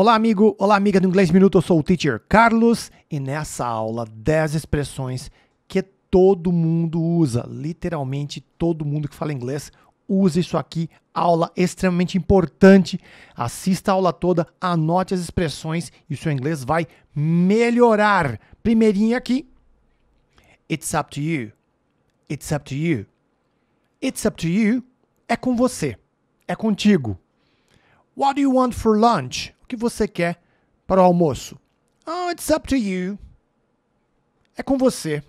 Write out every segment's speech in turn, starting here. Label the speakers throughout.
Speaker 1: Olá, amigo! Olá, amiga do Inglês Minuto. Eu sou o teacher Carlos e nessa aula 10 expressões que todo mundo usa, literalmente todo mundo que fala inglês usa isso aqui, aula extremamente importante. Assista a aula toda, anote as expressões e o seu inglês vai melhorar. Primeirinha aqui. It's up to you. It's up to you. It's up to you é com você. É contigo. What do you want for lunch? que você quer para o almoço? Oh, it's up to you. É com você.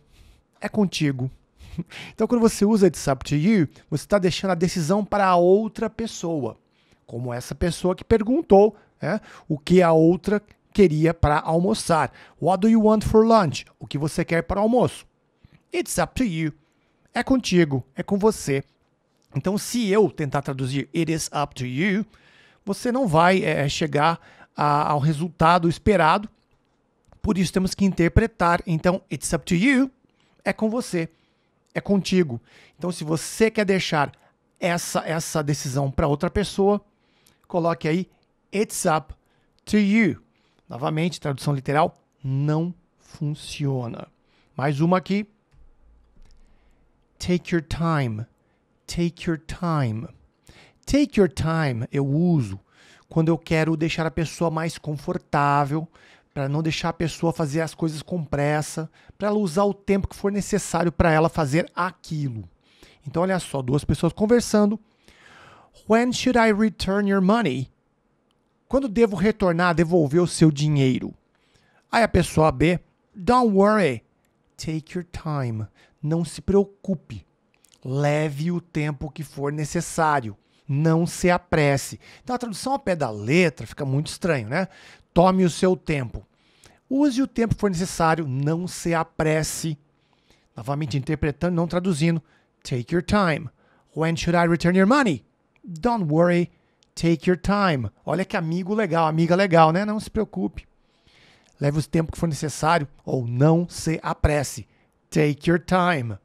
Speaker 1: É contigo. Então, quando você usa it's up to you, você está deixando a decisão para a outra pessoa. Como essa pessoa que perguntou né, o que a outra queria para almoçar. What do you want for lunch? O que você quer para o almoço? It's up to you. É contigo, é com você. Então, se eu tentar traduzir it is up to you, você não vai é, chegar a, ao resultado esperado. Por isso temos que interpretar. Então, it's up to you é com você, é contigo. Então, se você quer deixar essa, essa decisão para outra pessoa, coloque aí it's up to you. Novamente, tradução literal não funciona. Mais uma aqui. Take your time. Take your time. Take your time eu uso quando eu quero deixar a pessoa mais confortável, para não deixar a pessoa fazer as coisas com pressa, para ela usar o tempo que for necessário para ela fazer aquilo. Então, olha só, duas pessoas conversando. When should I return your money? Quando devo retornar, devolver o seu dinheiro? Aí a pessoa B, don't worry, take your time. Não se preocupe. Leve o tempo que for necessário não se apresse. Então a tradução ao pé da letra fica muito estranho, né? Tome o seu tempo. Use o tempo que for necessário, não se apresse. Novamente interpretando, não traduzindo. Take your time. When should I return your money? Don't worry, take your time. Olha que amigo legal, amiga legal, né? Não se preocupe. Leve o tempo que for necessário ou não se apresse. Take your time.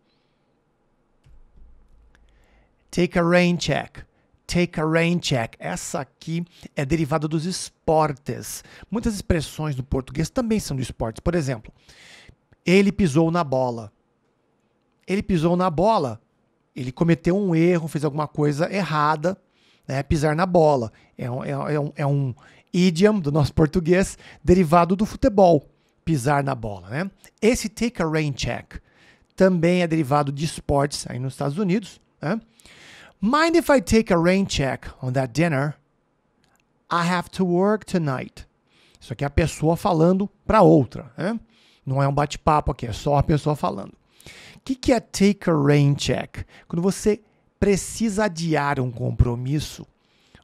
Speaker 1: Take a rain check. Take a rain check. Essa aqui é derivada dos esportes. Muitas expressões do português também são de esportes. Por exemplo, ele pisou na bola. Ele pisou na bola. Ele cometeu um erro, fez alguma coisa errada. Né? Pisar na bola. É um, é, é um, é um idiom do nosso português derivado do futebol. Pisar na bola. Né? Esse take a rain check também é derivado de esportes aí nos Estados Unidos. Né? Mind if I take a rain check on that dinner? I have to work tonight. Isso aqui é a pessoa falando para outra, né? Não é um bate-papo aqui, é só a pessoa falando. O que, que é take a rain check? Quando você precisa adiar um compromisso,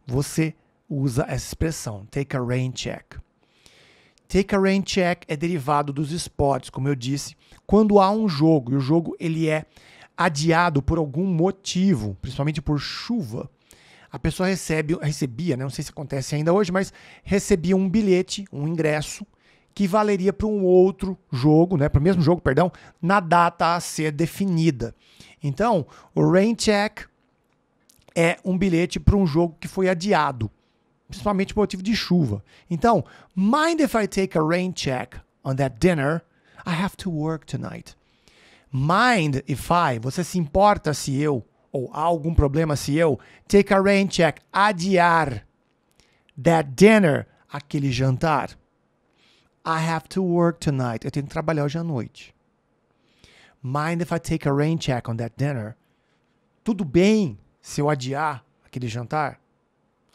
Speaker 1: você usa essa expressão, take a rain check. Take a rain check é derivado dos esportes, como eu disse, quando há um jogo e o jogo ele é adiado por algum motivo, principalmente por chuva, a pessoa recebe, recebia, né? não sei se acontece ainda hoje, mas recebia um bilhete, um ingresso, que valeria para um outro jogo, né, para o mesmo jogo, perdão, na data a ser definida. Então, o rain check é um bilhete para um jogo que foi adiado, principalmente por motivo de chuva. Então, mind if I take a rain check on that dinner? I have to work tonight. Mind if I, você se importa se eu, ou há algum problema se eu, take a rain check, adiar that dinner, aquele jantar. I have to work tonight, eu tenho que trabalhar hoje à noite. Mind if I take a rain check on that dinner? Tudo bem se eu adiar aquele jantar?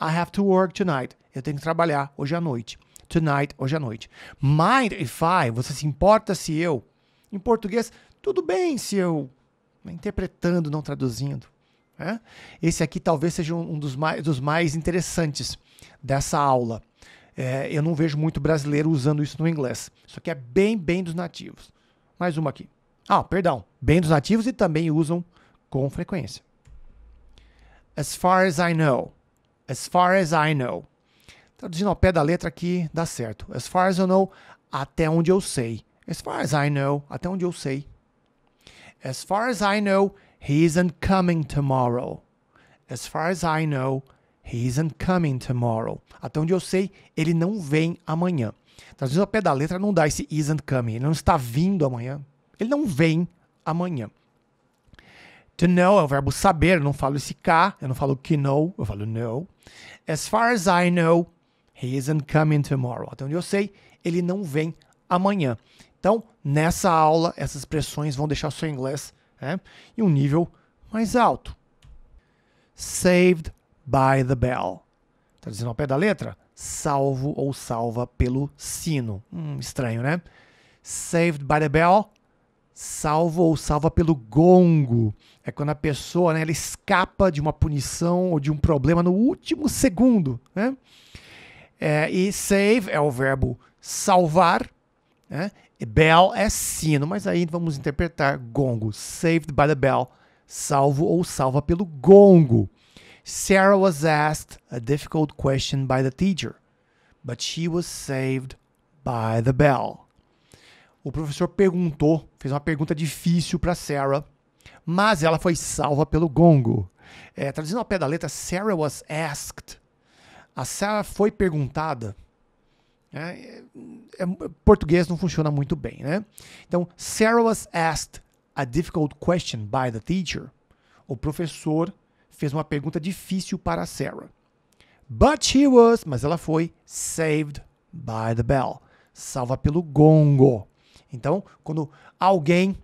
Speaker 1: I have to work tonight. Eu tenho que trabalhar hoje à noite. Tonight, hoje à noite. Mind if I, você se importa se eu? Em português, tudo bem se eu interpretando, não traduzindo. Né? Esse aqui talvez seja um dos mais, dos mais interessantes dessa aula. É, eu não vejo muito brasileiro usando isso no inglês. Isso aqui é bem, bem dos nativos. Mais uma aqui. Ah, perdão. Bem dos nativos e também usam com frequência. As far as I know. As far as I know. Traduzindo ao pé da letra aqui, dá certo. As far as I know, até onde eu sei. As far as I know, até onde eu sei. As far as I know, he isn't coming tomorrow. As far as I know, he isn't coming tomorrow. Até onde eu sei, ele não vem amanhã. Então, às vezes, ao pé da letra não dá esse isn't coming. Ele não está vindo amanhã. Ele não vem amanhã. To know é o verbo saber. Eu não falo esse K, eu não falo que know, eu falo know. As far as I know, he isn't coming tomorrow. Até onde eu sei, ele não vem amanhã. Então, nessa aula, essas expressões vão deixar o seu inglês né, em um nível mais alto. Saved by the bell. Está dizendo ao pé da letra? Salvo ou salva pelo sino. Hum, estranho, né? Saved by the bell. Salvo ou salva pelo gongo. É quando a pessoa né, ela escapa de uma punição ou de um problema no último segundo. Né? É, e save é o verbo salvar. Né? Bell é sino, mas aí vamos interpretar gongo. Saved by the bell, salvo ou salva pelo gongo. Sarah was asked a difficult question by the teacher, but she was saved by the bell. O professor perguntou, fez uma pergunta difícil para Sarah, mas ela foi salva pelo gongo. É, traduzindo ao pé da letra, Sarah was asked. A Sarah foi perguntada é, é, é, português não funciona muito bem, né? Então, Sarah was asked a difficult question by the teacher. O professor fez uma pergunta difícil para Sarah. But she was, mas ela foi saved by the bell, salva pelo gongo. Então, quando alguém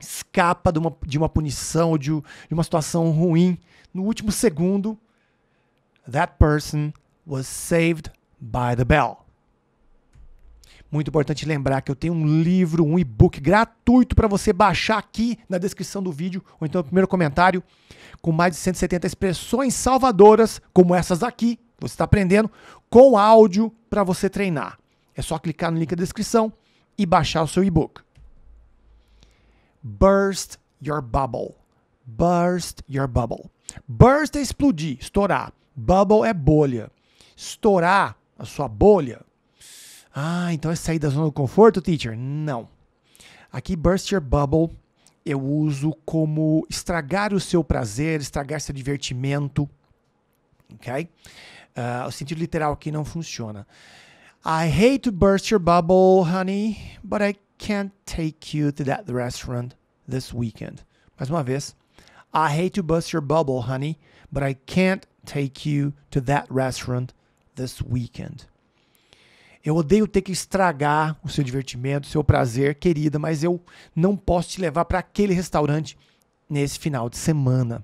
Speaker 1: escapa de uma, de uma punição ou de, de uma situação ruim, no último segundo, that person was saved by the bell muito importante lembrar que eu tenho um livro, um e-book gratuito para você baixar aqui na descrição do vídeo, ou então no primeiro comentário, com mais de 170 expressões salvadoras, como essas aqui, você está aprendendo, com áudio para você treinar. É só clicar no link da descrição e baixar o seu e-book. Burst your bubble. Burst your bubble. Burst é explodir, estourar. Bubble é bolha. Estourar a sua bolha ah, então é sair da zona do conforto, teacher? Não. Aqui, burst your bubble, eu uso como estragar o seu prazer, estragar seu divertimento. Ok? Uh, o sentido literal aqui não funciona. I hate to burst your bubble, honey, but I can't take you to that restaurant this weekend. Mais uma vez. I hate to burst your bubble, honey, but I can't take you to that restaurant this weekend. Eu odeio ter que estragar o seu divertimento, o seu prazer, querida, mas eu não posso te levar para aquele restaurante nesse final de semana.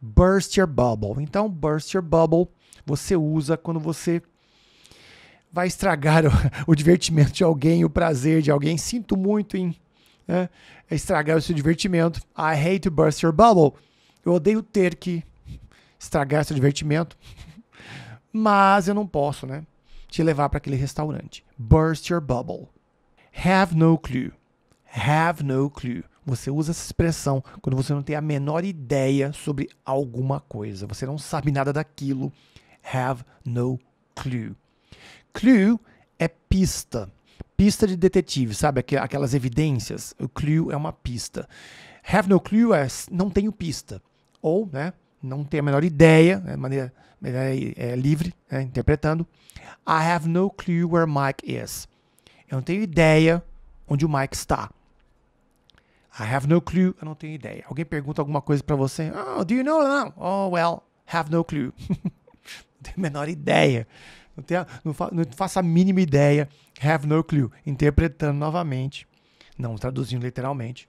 Speaker 1: Burst your bubble. Então, burst your bubble você usa quando você vai estragar o, o divertimento de alguém, o prazer de alguém. Sinto muito em né, estragar o seu divertimento. I hate to burst your bubble. Eu odeio ter que estragar seu divertimento, mas eu não posso, né? te levar para aquele restaurante. Burst your bubble. Have no clue. Have no clue. Você usa essa expressão quando você não tem a menor ideia sobre alguma coisa. Você não sabe nada daquilo. Have no clue. Clue é pista. Pista de detetive, sabe? Aquelas evidências. O clue é uma pista. Have no clue é não tenho pista. Ou, né? não tem a menor ideia, é maneira é, é livre, né, interpretando. I have no clue where Mike is. Eu não tenho ideia onde o Mike está. I have no clue. Eu não tenho ideia. Alguém pergunta alguma coisa para você. Oh, do you know? Não. Oh, well, have no clue. não tenho a menor ideia. Não, tenho, não, fa, não faço a mínima ideia. Have no clue. Interpretando novamente. Não traduzindo literalmente.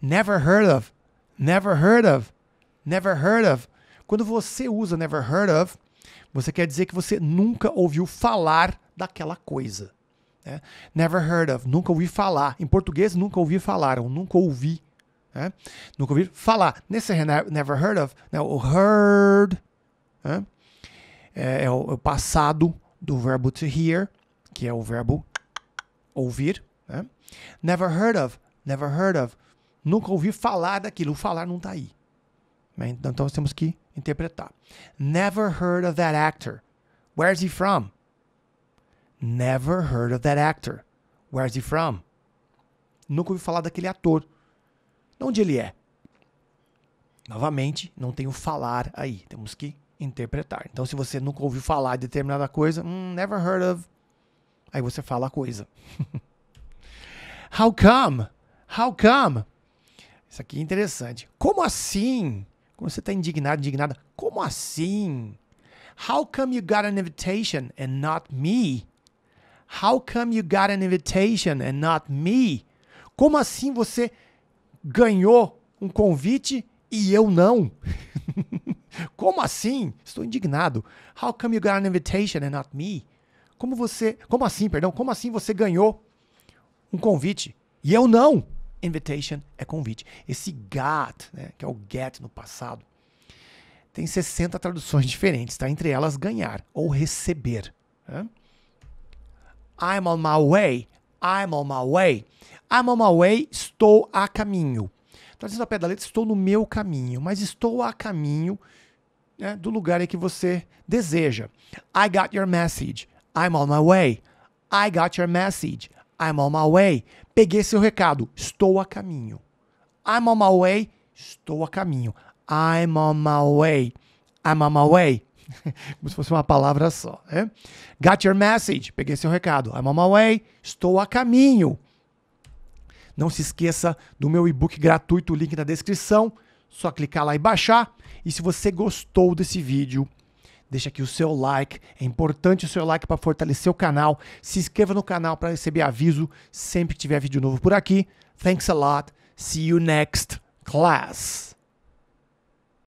Speaker 1: Never heard of. Never heard of. Never heard of. Quando você usa never heard of, você quer dizer que você nunca ouviu falar daquela coisa. Né? Never heard of, nunca ouvi falar. Em português, nunca ouvi falar, ou nunca ouvi. Né? Nunca ouvi falar. Nesse never heard of, né? o heard né? é, é, é, o, passado do verbo to hear, que é o verbo ouvir. Né? Never heard of, never heard of, nunca ouvi falar daquilo. O falar não está aí. Né? Então nós temos que interpretar. Never heard of that actor. Where's he from? Never heard of that actor. Where's he from? Nunca ouvi falar daquele ator. De onde ele é? Novamente, não tem o falar aí. Temos que interpretar. Então, se você nunca ouviu falar de determinada coisa, hmm, never heard of. Aí você fala a coisa. How come? How come? Isso aqui é interessante. Como assim? Quando você está indignado, indignada, como assim? How come you got an invitation and not me? How come you got an invitation and not me? Como assim você ganhou um convite e eu não? como assim? Estou indignado. How come you got an invitation and not me? Como você, como assim, perdão, como assim você ganhou um convite e eu não? Invitation é convite. Esse got, né, que é o get no passado, tem 60 traduções diferentes, tá? Entre elas ganhar ou receber. Né? I'm on my way. I'm on my way. I'm on my way, estou a caminho. Traduzindo a pé da letra, estou no meu caminho, mas estou a caminho né, do lugar em que você deseja. I got your message. I'm on my way. I got your message. I'm on my way. Peguei seu recado. Estou a caminho. I'm on my way. Estou a caminho. I'm on my way. I'm on my way. Como se fosse uma palavra só. Né? Got your message. Peguei seu recado. I'm on my way. Estou a caminho. Não se esqueça do meu e-book gratuito, link na descrição. Só clicar lá e baixar. E se você gostou desse vídeo, deixa aqui o seu like. É importante o seu like para fortalecer o canal. Se inscreva no canal para receber aviso sempre que tiver vídeo novo por aqui. Thanks a lot. See you next class.